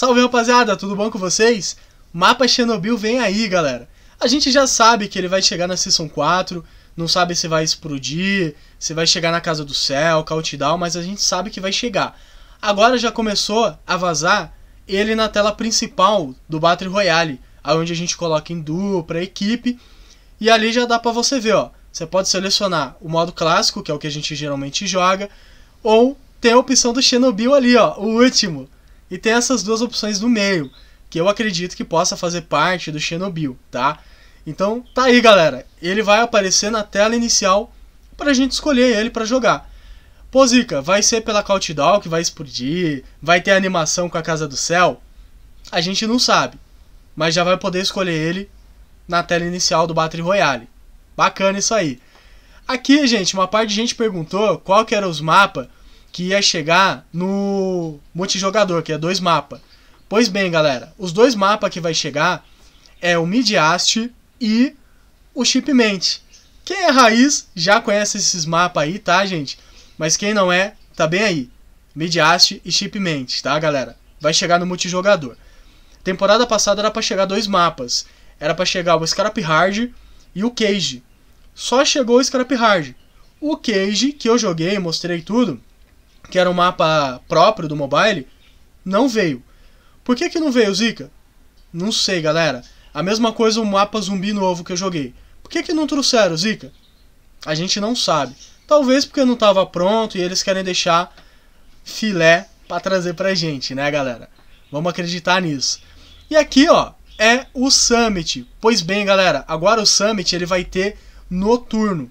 Salve rapaziada, tudo bom com vocês? Mapa Chernobyl vem aí, galera. A gente já sabe que ele vai chegar na Season 4, não sabe se vai explodir, se vai chegar na Casa do Céu, Countdown, mas a gente sabe que vai chegar. Agora já começou a vazar ele na tela principal do Battle Royale, onde a gente coloca em duo pra equipe, e ali já dá pra você ver, ó. Você pode selecionar o modo clássico, que é o que a gente geralmente joga, ou tem a opção do Chernobyl ali, ó, o último. E tem essas duas opções no meio, que eu acredito que possa fazer parte do Chernobyl, tá? Então tá aí, galera. Ele vai aparecer na tela inicial para a gente escolher ele para jogar. Pô, Zica, vai ser pela Countdown que vai explodir? Vai ter animação com a Casa do Céu? A gente não sabe, mas já vai poder escolher ele na tela inicial do Battle Royale. Bacana isso aí. Aqui, gente, uma parte de gente perguntou qual que era os mapas que ia chegar no multijogador, que é dois mapas. Pois bem, galera, os dois mapas que vai chegar é o Midiast e o Shipment. Quem é raiz já conhece esses mapas aí, tá, gente? Mas quem não é, tá bem aí. Midiast e Shipment, tá, galera? Vai chegar no multijogador. Temporada passada era para chegar dois mapas. Era para chegar o Scrap Hard e o Cage. Só chegou o Scrap Hard. O Cage, que eu joguei, mostrei tudo, que era um mapa próprio do mobile, não veio. Por que, que não veio, Zika? Não sei, galera. A mesma coisa o mapa zumbi novo que eu joguei. Por que, que não trouxeram, Zika? A gente não sabe. Talvez porque não estava pronto e eles querem deixar filé para trazer pra gente, né, galera? Vamos acreditar nisso. E aqui, ó, é o Summit. Pois bem, galera, agora o Summit ele vai ter noturno.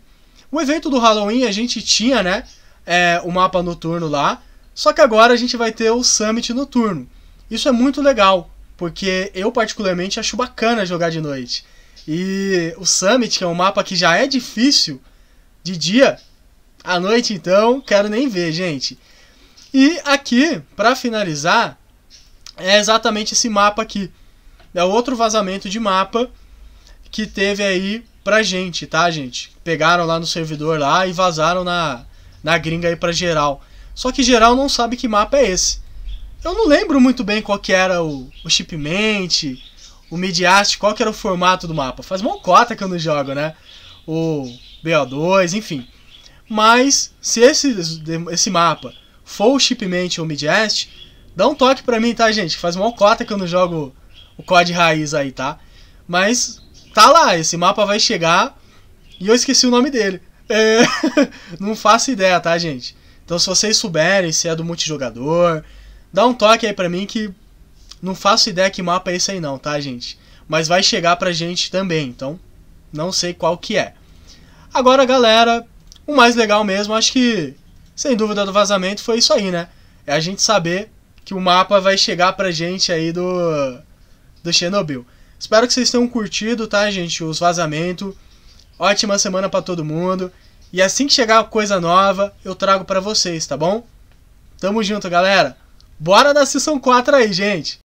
O evento do Halloween a gente tinha, né, é, o mapa noturno lá. Só que agora a gente vai ter o Summit noturno. Isso é muito legal, porque eu particularmente acho bacana jogar de noite. E o Summit, que é um mapa que já é difícil de dia, à noite então, quero nem ver, gente. E aqui, para finalizar, é exatamente esse mapa aqui. É outro vazamento de mapa que teve aí pra gente, tá, gente? Pegaram lá no servidor lá e vazaram na na gringa aí para geral. Só que geral não sabe que mapa é esse. Eu não lembro muito bem qual que era o, o shipment, o mediast, qual que era o formato do mapa. Faz uma cota que eu não jogo, né? O BO2, enfim. Mas se esse, esse mapa for o shipment ou o mediast, dá um toque pra mim, tá, gente? Faz uma cota que eu não jogo o COD raiz aí, tá? Mas tá lá, esse mapa vai chegar e eu esqueci o nome dele. É, não faço ideia, tá, gente? Então, se vocês souberem se é do multijogador, dá um toque aí pra mim que não faço ideia que mapa é esse aí, não, tá, gente? Mas vai chegar pra gente também, então não sei qual que é. Agora, galera, o mais legal mesmo, acho que sem dúvida do vazamento foi isso aí, né? É a gente saber que o mapa vai chegar pra gente aí do, do Chernobyl. Espero que vocês tenham curtido, tá, gente? Os vazamentos. Ótima semana para todo mundo. E assim que chegar coisa nova, eu trago para vocês, tá bom? Tamo junto, galera. Bora da sessão 4 aí, gente!